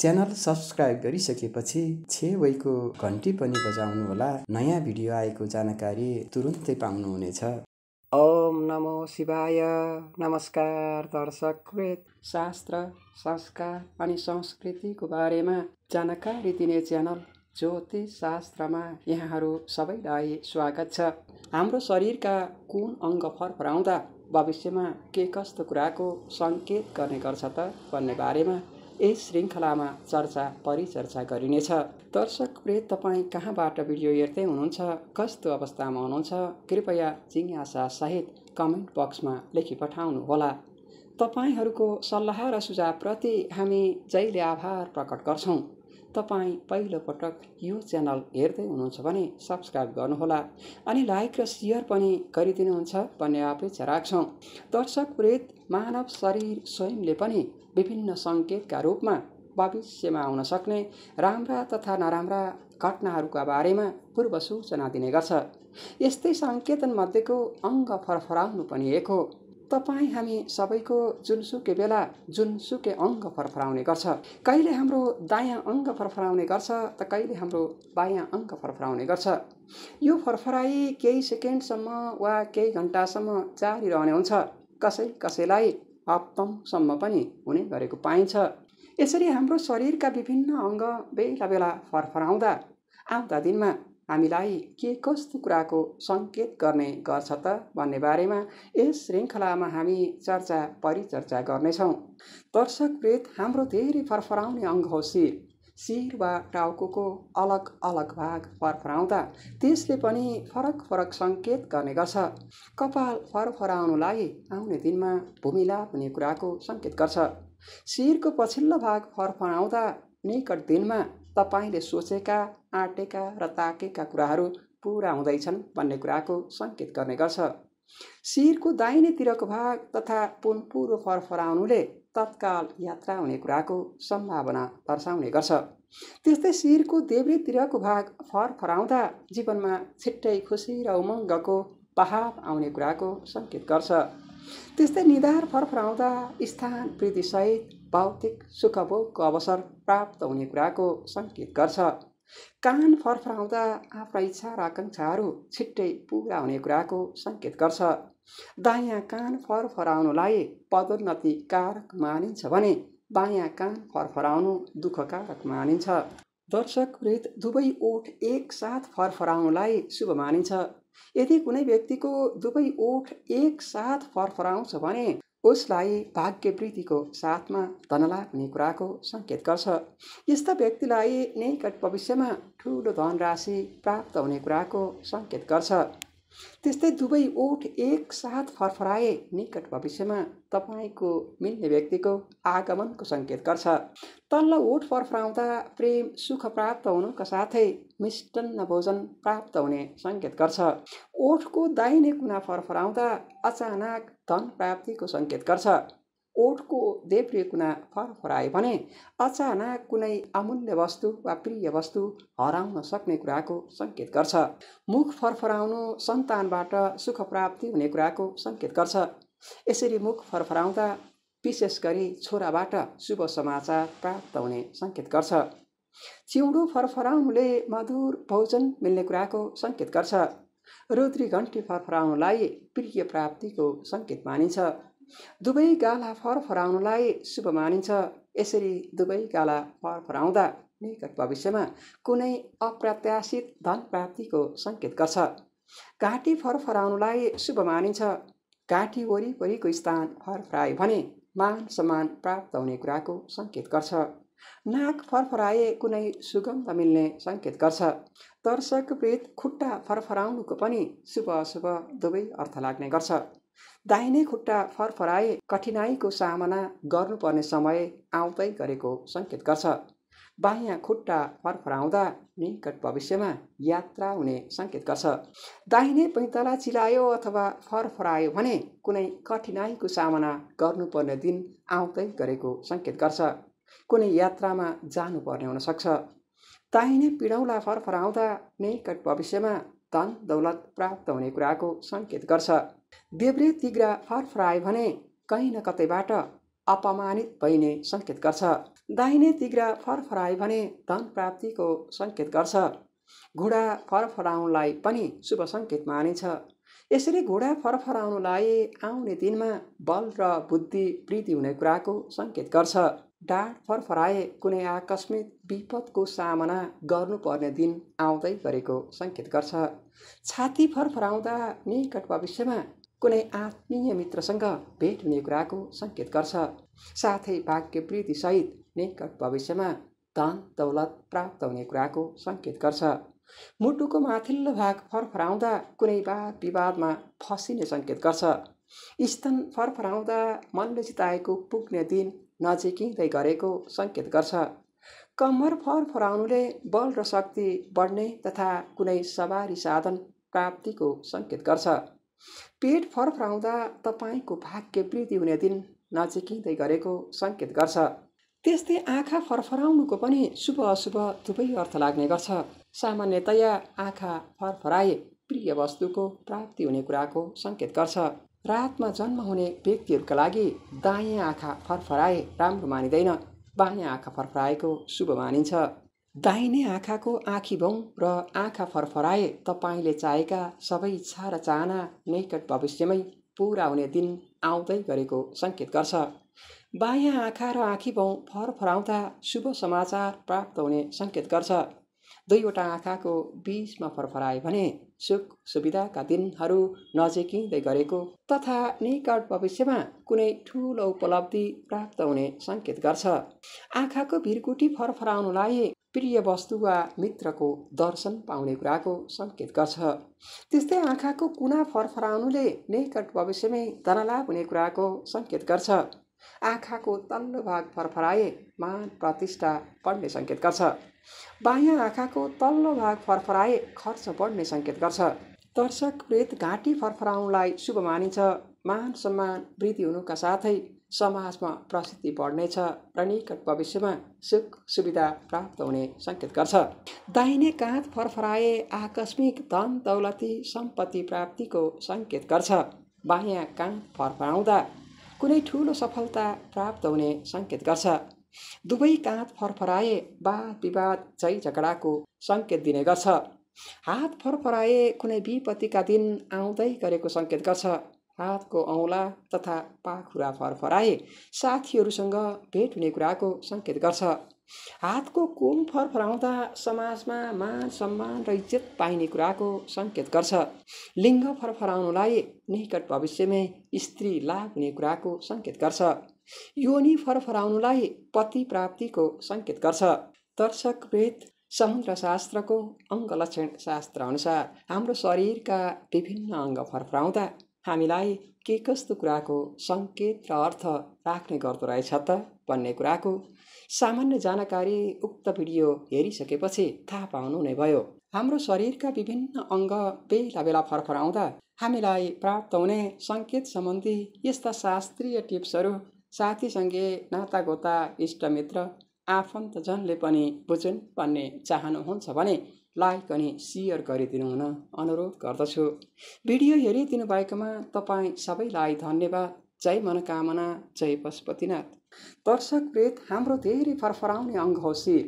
channel subscribe गरिसकेपछि वैको घन्टी पनि बजाउनुहोला नयाँ भिडियो आएको जानकारी तुरुन्तै पाउनुहुनेछ ओम नमो शिवाय नमस्कार दर्शक शास्त्र संस्कार अनि संस्कृतिको बारेमा जानकारी दिने च्यानल ज्योतिष शास्त्रमा यहाँहरू सबैलाई स्वागत छ हाम्रो शरीरका कुन अङ्ग फरफराउँदा भविष्यमा के कस्तो कुराको सङ्केत गर्ने गर्छ त भन्ने बारेमा यस श्रृङ्खलामा चर्चा परिचर्चा गरिनेछ दर्शक प्रे तपाईँ कहाँबाट भिडियो हेर्दै हुनुहुन्छ कस्तो अवस्थामा हुनुहुन्छ कृपया जिज्ञासा सहित कमेन्ट बक्समा लेखी होला तपाईँहरूको सल्लाह र सुझावप्रति हामी जहिले आभार प्रकट गर्छौँ तपाईँ पहिलोपटक यो च्यानल हेर्दै हुनुहुन्छ भने सब्सक्राइब गर्नुहोला अनि लाइक र सेयर पनि गरिदिनुहुन्छ भन्ने अपेक्षा राख्छौँ दर्शक प्रेत मानव शरीर स्वयंले पनि विभिन्न सङ्केतका रूपमा भविष्यमा आउन सक्ने राम्रा तथा नराम्रा घटनाहरूका बारेमा पूर्व सूचना दिने गर्छ यस्तै सङ्केतनमध्येको अङ्ग फरफराउनु पनि एक हो तपाईँ हामी सबैको जुनसुकै बेला जुनसुकै अङ्ग फरफराउने गर्छ कहिले हाम्रो दायाँ अङ्ग फरफराउने गर्छ त कहिले हाम्रो बायाँ अङ्ग फरफराउने गर्छ यो फरफराई केही सेकेन्डसम्म वा केही घन्टासम्म जारी रहने हुन्छ कसै कसैलाई हप्तमसम्म पनि हुने गरेको पाइन्छ यसरी हाम्रो शरीरका विभिन्न अङ्ग बेला बेला फरफराउँदा आउँदा दिनमा हामीलाई के कस्तो कुराको सङ्केत गर्ने गर्छ त भन्ने बारेमा यस श्रृङ्खलामा हामी चर्चा परिचर्चा गर्नेछौँ दर्शक प्रेत हाम्रो धेरै फरफराउने अङ्ग हो शिर शिर वा टाउको अलग अलग भाग फरफराउँदा त्यसले पनि फरक फरक सङ्केत गर्ने गर्छ कपाल फरफराउनुलाई आउने दिनमा भूमिला हुने कुराको सङ्केत गर्छ शिरको पछिल्लो भाग फरफराउँदा निकट दिनमा तपाईँले सोचेका आँटेका र ताकेका कुराहरू पुरा हुँदैछन् भन्ने कुराको सङ्केत गर्ने गर्छ शिरको दाहिनेतिरको भाग तथा पुनपुरो फरफराउनुले तत्काल यात्रा हुने कुराको सम्भावना दर्शाउने गर्छ त्यस्तै शिरको देब्रेतिरको भाग फरफराउँदा जीवनमा छिट्टै खुसी र उमङ्गको बहाव आउने कुराको सङ्केत गर्छ त्यस्तै निधार फरफराउँदा स्थान वृद्धिसहित भौतिक सुखभोगको अवसर प्राप्त हुने कुराको सङ्केत गर्छ कान फरफराउँदा आफ्ना इच्छा र आकाङ्क्षाहरू छिट्टै पुरा हुने कुराको सङ्केत गर्छ दायाँ कान फरफराउनुलाई पदोन्नतिकारक मानिन्छ भने बायाँ कान फरफराउनु दुःखकारक मानिन्छ दर्शकवृत दुवै ओठ एकसाथ फरफराउनुलाई शुभ मानिन्छ यदि कुनै व्यक्तिको दुवै ओठ एकसाथ फरफराउँछ भने उसलाई भाग्य वृद्धिको साथमा धनलाभ हुने कुराको सङ्केत गर्छ यस्ता व्यक्तिलाई निकट भविष्यमा ठुलो धनराशि प्राप्त हुने कुराको सङ्केत गर्छ त्यस्तै दुवै ओठ एकसाथ फरफराए निकट भविष्यमा तपाईँको मिल्ने व्यक्तिको आगमनको सङ्केत गर्छ तल्लो ओठ फरफराउँदा प्रेम सुख प्राप्त हुनुका साथै मिष्टन्न भोजन प्राप्त हुने सङ्केत गर्छ ओठको दाहिने कुना फरफराउँदा अचानक धन प्राप्तिको सङ्केत गर्छ ओठको कुना फरफरायो भने अचानक कुनै अमूल्य वस्तु वा प्रिय वस्तु हराउन सक्ने कुराको सङ्केत गर्छ मुख फरफराउनु सन्तानबाट सुख प्राप्ति हुने कुराको सङ्केत गर्छ यसरी मुख फरफराउँदा विशेष गरी छोराबाट शुभ समाचार प्राप्त हुने सङ्केत गर्छ चिउँडो फरफराउनुले मधुर भोजन मिल्ने कुराको सङ्केत गर्छ रुद्री घन्टी फरफराउनुलाई प्रिय प्राप्तिको सङ्केत मानिन्छ दुवै गाला फरफराउनुलाई शुभ मानिन्छ यसरी दुवै गाला फरफराउँदा निकट भविष्यमा कुनै अप्रत्याशित धन प्राप्तिको सङ्केत गर्छ घाँटी फरफराउनुलाई शुभ मानिन्छ घाँटी वरिपरिको स्थान फरफरायो भने मान सम्मान प्राप्त हुने कुराको सङ्केत गर्छ नाक फरफराए कुनै सुगन्ध मिल्ने सङ्केत गर्छ दर्शकप्रीत खुट्टा फरफराउनुको पनि शुभ अशुभ दुवै अर्थ लाग्ने गर्छ दाहिने खुट्टा फरफराए कठिनाइको सामना गर्नुपर्ने समय आउँदै गरेको सङ्केत गर्छ बायाँ खुट्टा फरफराउँदा निकट भविष्यमा यात्रा हुने सङ्केत गर्छ दाहिने पैँतला चिलायो अथवा फरफरायो भने कुनै कठिनाइको सामना गर्नुपर्ने दिन आउँदै गरेको सङ्केत गर्छ कुनै यात्रामा जानुपर्ने हुनसक्छ दाहिने पिँढौला फरफराउँदा नै भविष्यमा धन दौलत प्राप्त हुने कुराको सङ्केत गर्छ देब्रे तिग्रा फरफराए भने कहीँ न कतैबाट अपमानित भइने सङ्केत गर्छ दाहिने तिग्रा फरफराए भने धन प्राप्तिको सङ्केत गर्छ घुँडा फरफराउनलाई पनि शुभ सङ्केत मानिन्छ यसरी घुँडा फरफराउनलाई आउने दिनमा बल र बुद्धि वृद्धि हुने कुराको सङ्केत गर्छ डाँड फरफराए कुनै आकस्मिक विपदको सामना गर्नुपर्ने दिन आउँदै गरेको सङ्केत गर्छ छाती फरफराउँदा निकट भविष्यमा कुनै आत्मीय मित्रसँग भेट हुने कुराको सङ्केत गर्छ साथै भाग्य प्रीतिसहित निकट भविष्यमा धन दौलत प्राप्त हुने कुराको सङ्केत गर्छ मुटुको माथिल्लो भाग फरफराउँदा कुनै वाद विवादमा फसिने सङ्केत गर्छ स्तन फरफराउँदा मनले चिताएको पुग्ने दिन नजिकिँदै गरेको सङ्केत गर्छ कम्मर फरफराउनुले बल र शक्ति बढ्ने तथा कुनै सवारी साधन प्राप्तिको सङ्केत गर्छ पेट फरफराउँदा तपाईँको भाग्य वृद्धि हुने दिन नजिकिँदै गरेको सङ्केत गर्छ त्यस्तै आँखा फरफराउनुको पनि शुभ अशुभ दुवै अर्थ लाग्ने गर्छ सामान्यतया आँखा फरफराए प्रिय वस्तुको प्राप्ति हुने कुराको सङ्केत गर्छ रातमा जन्म हुने व्यक्तिहरूका लागि दायाँ आँखा फरफराए राम्रो मानिँदैन बायाँ आँखा फरफराएको शुभ मानिन्छ दाहिने आँखाको आँखी भौँ र आँखा फरफराए तपाईँले चाहेका सबै इच्छा र चाहना नैकट भविष्यमै पुरा हुने दिन आउँदै गरेको सङ्केत गर्छ बायाँ आँखा र आँखी भौँ फरफराउँदा शुभ समाचार प्राप्त हुने सङ्केत गर्छ दुईवटा आँखाको बिचमा फरफराए भने सुख सुविधाका दिनहरू नजिकिँदै गरेको तथा निकट भविष्यमा कुनै ठुलो उपलब्धि प्राप्त हुने सङ्केत गर्छ आँखाको भिरकुटी फरफराउनुलाई प्रिय वस्तु वा मित्रको दर्शन पाउने कुराको सङ्केत गर्छ त्यस्तै आँखाको कुना फरफराउनुले निकट भविष्यमै धनलाभ हुने कुराको सङ्केत गर्छ आँखाको तल्लो भाग फरफराए मान प्रतिष्ठा पढ्ने सङ्केत गर्छ बायाँ आँखाको तल्लो भाग फरफराए खर्च बढ्ने सङ्केत गर्छ दर्शक प्रेत घाँटी फरफराउनलाई शुभ मानिन्छ मान सम्मान वृद्धि हुनुका साथै समाजमा प्रसिद्धि बढ्नेछ र निकट भविष्यमा सुख सुविधा प्राप्त हुने सङ्केत गर्छ दाहिने काँध फरफराए आकस्मिक धन दौलती सम्पत्ति प्राप्तिको सङ्केत गर्छ बायाँ काँध फरफराउँदा कुनै ठुलो सफलता प्राप्त हुने सङ्केत गर्छ दुवै काँध फरफराए वाद विवाद झै झगडाको सङ्केत दिने गर्छ हात फरफराए कुनै विपत्तिका दिन आउँदै गरेको सङ्केत गर्छ हातको औँला तथा पाखुरा फरफराए साथीहरूसँग भेट हुने कुराको सङ्केत गर्छ हातको कुम फरफराउँदा समाजमा मान सम्मान र इज्जत पाइने कुराको सङ्केत गर्छ लिङ्ग फरफराउनुलाई निकट भविष्यमै स्त्री लाभ हुने कुराको सङ्केत गर्छ योनि फरफराउनुलाई पति प्राप्तिको सङ्केत गर्छ वेद समुद्र शास्त्रको अङ्गलक्षण अनुसार हाम्रो शरीरका विभिन्न अङ्ग फरफराउँदा हामीलाई के कस्तो कुराको सङ्केत र अर्थ राख्ने गर्दो रहेछ त भन्ने कुराको सामान्य जानकारी उक्त भिडियो हेरिसकेपछि थाहा पाउनु नै भयो हाम्रो शरीरका विभिन्न अङ्ग बेला बेला फरफराउँदा हामीलाई प्राप्त हुने सङ्केत सम्बन्धी यस्ता शास्त्रीय टिप्सहरू साथीसँगै नातागोता इष्टमित्र आफन्तजनले पनि बुझुन् भन्ने चाहनुहुन्छ भने लाइक अनि सेयर हुन अनुरोध गर्दछु भिडियो हेरिदिनु भएकोमा तपाईँ सबैलाई धन्यवाद जय मनोकामना जय पशुपतिनाथ दर्शक प्रेत हाम्रो धेरै फरफराउने अङ्ग हो शिर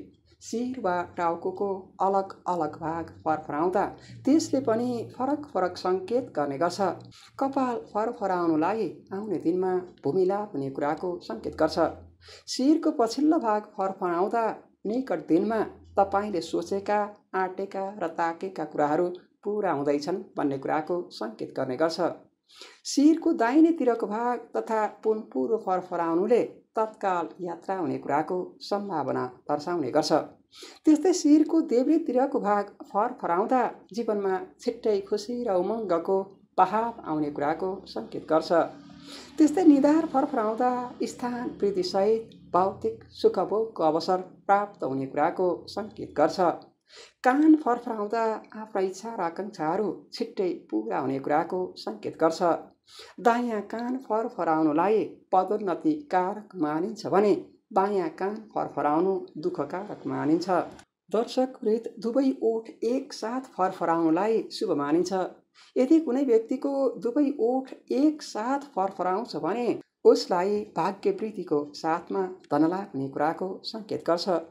शिर वा टाउको अलग अलग भाग फरफराउँदा त्यसले पनि फरक फरक सङ्केत गर्ने गर्छ कपाल फरफराउनुलाई आउने दिनमा भूमिलाप हुने कुराको सङ्केत गर्छ शिरको पछिल्लो भाग फरफराउँदा निकट दिनमा तपाईँले सोचेका आँटेका र ताकेका कुराहरू पुरा हुँदैछन् भन्ने कुराको सङ्केत गर्ने गर्छ शिरको दाहिनेतिरको भाग तथा पुनपुरो फरफराउनुले तत्काल यात्रा हुने कुराको सम्भावना दर्शाउने गर्छ त्यस्तै शिरको देव्रेतिरको भाग फरफराउँदा जीवनमा छिट्टै खुसी र उमङ्गको पहाव आउने कुराको सङ्केत गर्छ त्यस्तै निधार फरफराउँदा स्थान वृद्धिसहित भौतिक सुखभोगको अवसर प्राप्त हुने कुराको सङ्केत गर्छ कान फरफराउँदा आफ्ना इच्छा र आकाङ्क्षाहरू छिट्टै पुरा हुने कुराको सङ्केत गर्छ दायाँ कान फरफराउनुलाई पदोन्नति कारक मानिन्छ भने बायाँ कान फरफराउनु दुःखकारक मानिन्छ दर्शकवृत दुवै ओठ एकसाथ फरफराउनुलाई शुभ मानिन्छ यदि कुनै व्यक्तिको दुवै ओठ एकसाथ फरफराउँछ भने उसलाई भाग्यवृद्धिको साथमा धनलाभ हुने कुराको सङ्केत गर्छ